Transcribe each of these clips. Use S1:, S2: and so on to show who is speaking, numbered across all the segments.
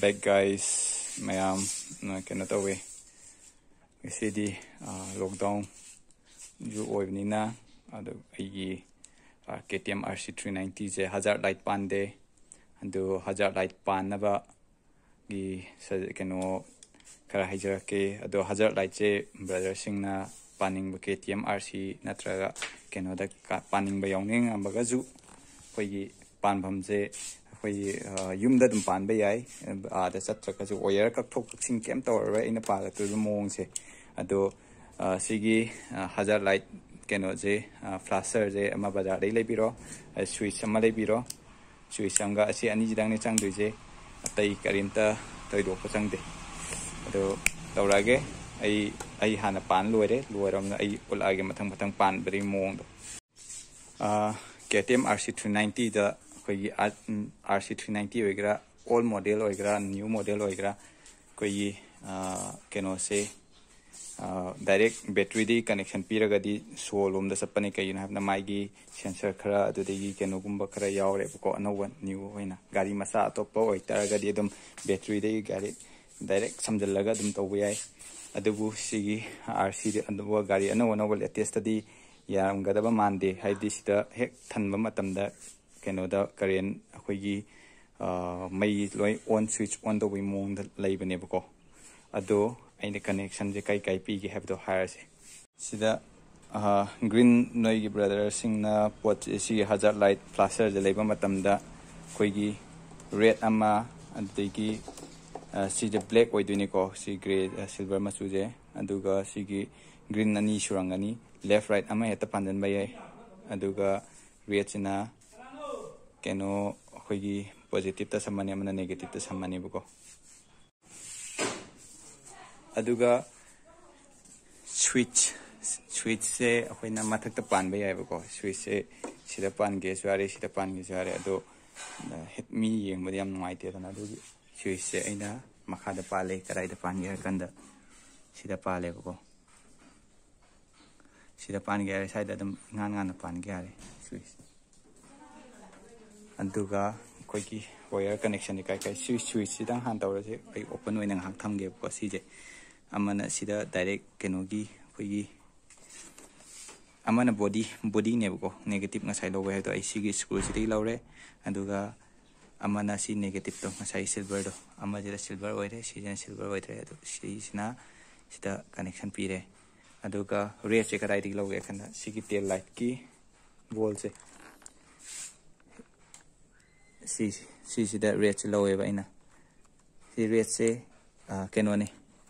S1: bag guys mayam na kena tawe ngasi lockdown ju oibni na adu aigi KTM RC390 je hazard light pan de adu hazard light pan na ba gi sa keno khara hijra ke adu hazard light je brother sing na paning ba KTM RC natra keno da paning ba yongning ambaga ju koi gi pan bham je ꯑꯩꯈꯣꯏꯒꯤ ꯌꯨꯝꯗ ꯑꯗꯨꯝ ꯄꯥꯟꯕ ꯌꯥꯏ ꯑꯥꯗ ꯆꯠꯇ꯭ꯔꯒꯁꯨ wire ꯀꯛꯊꯣꯛ ꯀꯛꯁꯤꯟ ꯀꯩꯝ ꯇꯧꯔꯔꯣꯏ ꯑꯩꯅ ꯄꯥꯜꯂꯛꯇꯣꯔꯤꯕ ꯃꯑꯣꯡꯁꯦ ꯑꯗꯣ ꯁꯤꯒꯤ ꯍꯖꯥꯔ ꯂꯥꯏꯠ ꯀꯩꯅꯣꯁꯦ ꯐ꯭ꯂꯥꯁꯔꯁꯦ ꯑꯃ ꯕꯖꯥꯔꯗꯒꯤ ꯂꯩꯕꯤꯔꯣ ꯁ꯭ꯋꯤꯁ ꯑꯃ ꯂꯩꯕꯤꯔꯣ ꯁ꯭ꯋꯤꯁ ꯑꯃꯒ ꯑꯁꯤ ꯑꯅꯤꯁꯤꯗꯪꯅꯦ ꯆꯪꯗꯣꯏꯁꯦ ꯑꯇꯩ ꯀꯔꯤꯝꯇ ꯊꯣꯏꯗꯣꯛꯄ ꯆꯪꯗꯦ ꯑꯗꯣ ꯇꯧꯔꯛꯑꯒꯦ ꯑꯩ ꯑꯩ ꯍꯥꯟꯅ ꯄꯥꯟ ꯂꯣꯏꯔꯦ ꯂꯣꯏꯔꯕꯅ ꯑꯩ ꯎꯠꯂꯛꯑꯒꯦ ꯃꯊꯪ ꯃꯊꯪ ꯄꯥꯟꯕꯒꯤ ꯃꯑꯣꯡꯗꯣ K T M R C three ꯅꯥꯏꯟꯇꯤꯗ ꯑꯩꯈꯣꯏꯒꯤ ꯑꯥꯔ ꯁꯤ ꯊ꯭ꯔꯤ ꯅꯥꯏꯟꯇꯤ ꯑꯣꯏꯒꯦꯔꯥ ꯑꯣꯜ ꯃꯣꯗꯦꯜ ꯑꯣꯏꯒꯦꯔꯥ ꯅ꯭ꯌꯨ ꯃꯣꯗꯦꯜ ꯑꯣꯏꯒꯦꯔꯥ ꯑꯩꯈꯣꯏꯒꯤ ꯀꯩꯅꯣꯁꯦ ꯗꯥꯏꯔꯦꯛ ꯕꯦꯇ꯭ꯔꯤꯗꯒꯤ ꯀꯅꯦꯛꯁꯟ ꯄꯤꯔꯒꯗꯤ ꯁꯣ ꯂꯣꯝꯗ ꯆꯠꯄꯅꯦ ꯀꯩꯒꯤꯅꯣ ꯍꯥꯏꯕꯗ ꯃꯥꯒꯤ ꯁꯦꯟꯁꯔ ꯈꯔ ꯑꯗꯨꯗꯒꯤ ꯀꯩꯅꯣꯒꯨꯝꯕ ꯈꯔ ꯌꯥꯎꯔꯦꯕꯀꯣ ꯑꯅꯧꯕ ꯅ꯭ꯌꯨ ꯑꯣꯏꯅ ꯒꯥꯔꯤ ꯃꯆꯥ ꯑꯇꯣꯞꯄ ꯑꯣꯏꯇꯥꯔꯒꯗꯤ ꯑꯗꯨꯝ ꯕꯦꯇ꯭ꯔꯤꯗꯒꯤ ꯒꯥꯔꯤ ꯗꯥꯏꯔꯦꯛ ꯁꯝꯖꯤꯜꯂꯒ ꯑꯗꯨꯝ ꯇꯧꯕ ꯌꯥꯏ ꯑꯗꯨꯕꯨ ꯁꯤꯒꯤ ꯑꯥꯔ ꯁꯤꯗ ꯑꯗꯨꯒ ꯒꯥꯔꯤ ꯑꯅꯧ ꯑꯅꯧꯕ ꯂꯦꯇꯦꯁꯇꯗꯤ ꯌꯥꯔꯝꯒꯗꯕ ꯃꯥꯟꯗꯦ ꯍꯥꯏꯗꯤ ꯁꯤꯗ ꯍꯦꯛ ꯊꯟꯕ ꯃꯇꯝꯗ Uh, loi on switch buko. Ado, connection je kai kai to uh, green noigi brother na pot e si hazard light flasher je de leba matamda khoigi red amma, ama adegi uh, si the black oi duni ko si grey silver ma suje aduga si gi green ani surangani left right amma eta ya pandan bai aduga red sina ꯀꯩꯅꯣ ꯑꯩꯈꯣꯏꯒꯤ positive ꯁꯝꯃꯅꯤ ꯑꯃꯅ ꯅꯦꯒꯦꯇꯤꯞꯇ ꯁꯝꯃꯅꯤꯕꯀꯣ ꯑꯗꯨꯒ sweets ꯁ꯭ꯋꯤꯠꯁꯁꯦ ꯑꯩꯈꯣꯏꯅ ꯃꯊꯛꯇ ꯄꯥꯟꯕ ꯌꯥꯏꯕꯀꯣ ꯁ꯭ꯋꯤꯠꯁꯁꯦ ꯁꯤꯗ ꯄꯥꯟꯒꯦꯁꯨ ꯌꯥꯔꯦ ꯁꯤꯗ ꯄꯥꯟꯒꯦꯁꯨ ꯌꯥꯔꯦ ꯑꯗꯣ ꯃꯤ ꯌꯦꯡꯕꯗ ꯌꯥꯝ ꯅꯨꯡꯉꯥꯏꯇꯦꯗꯅ ꯑꯗꯨꯒꯤ ꯁ꯭ꯋꯤꯠꯁꯁꯦ ꯑꯩꯅ ꯃꯈꯥꯗ ꯄꯥꯜꯂꯦ ꯀꯔꯥꯏꯗ ꯄꯥꯟꯒꯦ ꯍꯥꯏꯔꯀꯥꯟꯗ ꯁꯤꯗ ꯄꯥꯜꯂꯦꯕꯀꯣ ꯁꯤꯗ ꯄꯥꯟꯒꯦ ꯌꯥꯔꯦ ꯁ꯭ꯋꯥꯏꯗ ꯑꯗꯨꯝ ꯉꯥꯟ ꯉꯥꯟꯅ ꯄꯥꯟꯒꯦ ꯌꯥꯔꯦ ꯁ꯭ꯋꯤꯠꯁ अगर वायर कनेक्शन कई कई स्विच स्विच से हाँ तौर से ओपन होने हाँ थमेबको डायरेक्ट कैनोगी अमन बोडी बोडीनेबको नेगेटिव लोबी स्क्रू से लौरे अगर नेगेटिव तो सिल्वर तो सिल्वर हो रेजन सिल्वर हो रेना कनेक्शन पीरें रेट से कई लौगे खाना तेल लाइट की बोल से सी सीसीद रेट लौब सी रेट से कहोने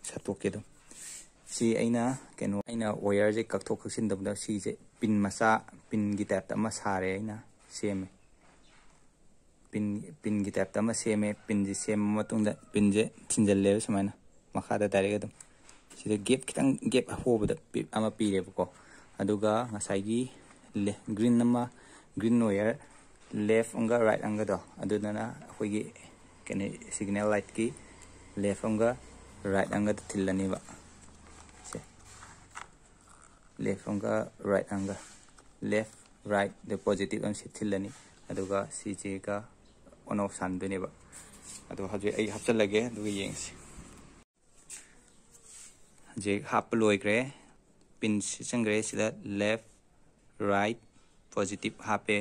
S1: सत्तोके सी कहो वयर से कक्थो कक्सीद से पिन मचा पिन की टाइप सारे सेमे पिन पिन की टाइप सेमे पिन सेम पिन से सिंजल सूमायन मखाद डायरेक्ट गेप खितंग गेप होबद पीरेबको green green wire left amga right amga do adunana akhoi kene signal light ki left amga right amga thilani ba se left amga right amga left right the positive am thilani aduga cj ka on off san dene ba adu haje ai hapchal lage aduga yengs je hap loi gre pin si chang gre sida left right positive hape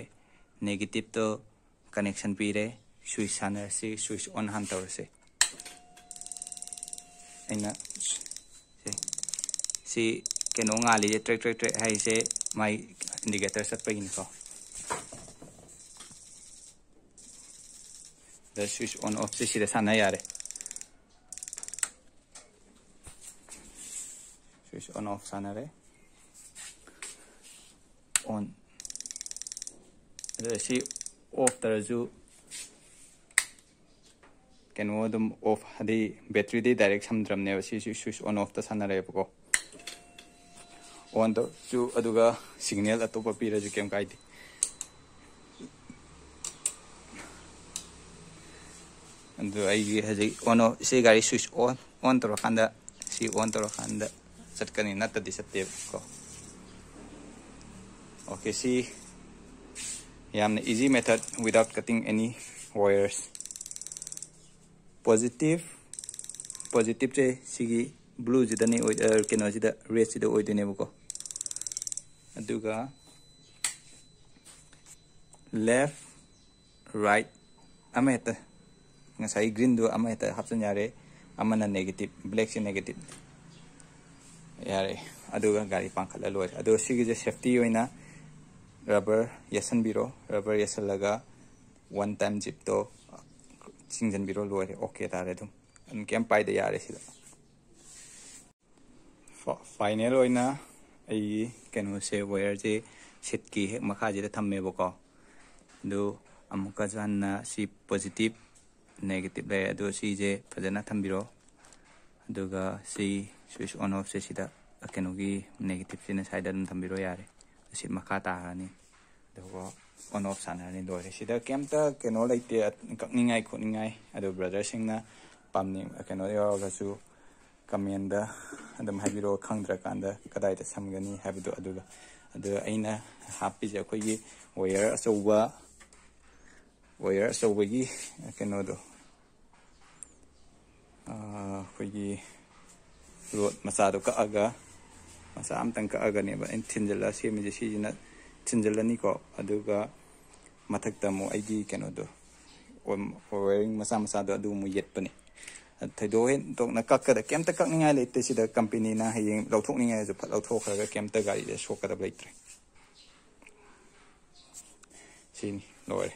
S1: negative to connection pire switch haner si switch on han tor si aina si si keno nga li trek trek trek hai se mai indicator sat pa ko the switch on off si sira sana yare switch on off sana re on ꯑꯗꯣ ꯑꯁꯤ of ꯇꯧꯔꯁꯨ ꯀꯩꯅꯣ ꯑꯗꯨꯝ of ꯑꯗꯩ ꯕꯦꯇ꯭ꯔꯤꯗꯤ direct ꯁꯝꯗ꯭ꯔꯕꯅꯦꯕ ꯁꯤꯁꯨ switch ꯑꯣꯟ ꯑꯣꯐꯇ ꯁꯥꯟꯅꯔꯦꯕꯀꯣ ꯑꯣꯟ ꯇꯧꯔꯁꯨ ꯑꯗꯨꯒ signal ꯑꯇꯣꯞꯄ ꯄꯤꯔꯁꯨ ꯀꯩꯝ ꯀꯥꯏꯗꯦ ꯑꯗꯨ ꯑꯩꯒꯤ ꯍꯧꯖꯤꯛ ꯑꯣꯟ ꯑꯣꯐ ꯁꯤ ꯒꯥꯔꯤ ꯁ꯭ꯋꯤꯁ ꯑꯣꯟ ꯑꯣꯟ ꯇꯧꯔꯀꯥꯟꯗ ꯁꯤ ꯑꯣꯟ ꯇꯧꯔꯀꯥꯟꯗ ꯆꯠꯀꯅꯤ ꯅꯠꯇꯗꯤ ꯆꯠꯇꯦꯕꯀꯣ ꯑꯣꯀꯦ ꯁꯤ yam na easy method without cutting any wires positive positive che sigi blue jidani oi er eh, keno jida red jida oi dine buko aduga left right ama eta ya, nga sai green do ama ya, eta hapsan yare ama na negative black si negative yare aduga gari pankala loi adu sigi je safety oina rubber यसन भी rubber यसन लगा one time zip तो चिंजन भी लोरे okay तारे तुम अन पाई दे यार इसी फाइनल होय ना ये कैनो से वायर जे सिट की है मखा जे थम्मे बको दो अमुका जानना सी पॉजिटिव नेगेटिव ले दो सी जे फजना थम बिरो दुगा सी स्विच ऑन ऑफ से सीधा कैनो की नेगेटिव से ने साइड अन थम si makata ni dogo on off sana ni do re sida kem ta ke no lai te ni ngai khu ni ngai adu brother sing na pam ni ke no yo oh, ga su kamen da adam ha biro khang dra kan da kada ite sam ni have do adu adu aina happy je ko ye wear so wa wear ya so wa gi ke no do ah ko ye ro masado ka aga ꯃꯆꯥ ꯑꯃꯇꯪ ꯀꯛꯑꯒꯅꯦꯕ ꯑꯩꯅ ꯊꯤꯟꯖꯜꯂꯒ ꯁꯦꯝꯃꯤꯁꯦ ꯁꯤꯁꯤꯅ ꯊꯤꯟꯖꯜꯂꯅꯤꯀꯣ ꯑꯗꯨꯒ ꯃꯊꯛꯇ ꯑꯃꯨꯛ ꯑꯩꯒꯤ ꯀꯩꯅꯣꯗꯣ ꯋꯦꯌꯔꯤꯡ ꯃꯆꯥ ꯃꯆꯥꯗꯣ ꯑꯗꯨ ꯑꯃꯨꯛ ꯌꯦꯠꯄꯅꯤ ꯊꯣꯏꯗꯣꯛ ꯍꯦꯟꯗꯣꯛꯅ ꯀꯛꯀꯗ ꯀꯩꯝꯇ ꯀꯛꯅꯤꯡꯉꯥꯏ ꯂꯩꯇꯦ ꯁꯤꯗ ꯀꯝꯄꯦꯅꯤꯅ ꯍꯌꯦꯡ ꯂꯧꯊꯣꯛꯅꯤꯡꯉꯥꯏꯁꯨ ꯐꯠ ꯂꯧꯊꯣꯛꯈ꯭ꯔꯒ ꯀꯩꯝꯇ ꯒꯥꯔꯤꯗ ꯁꯣꯛꯀꯗꯕ ꯂꯩꯇ꯭ꯔꯦ ꯁꯤꯅꯤ ꯂꯣꯏꯔꯦ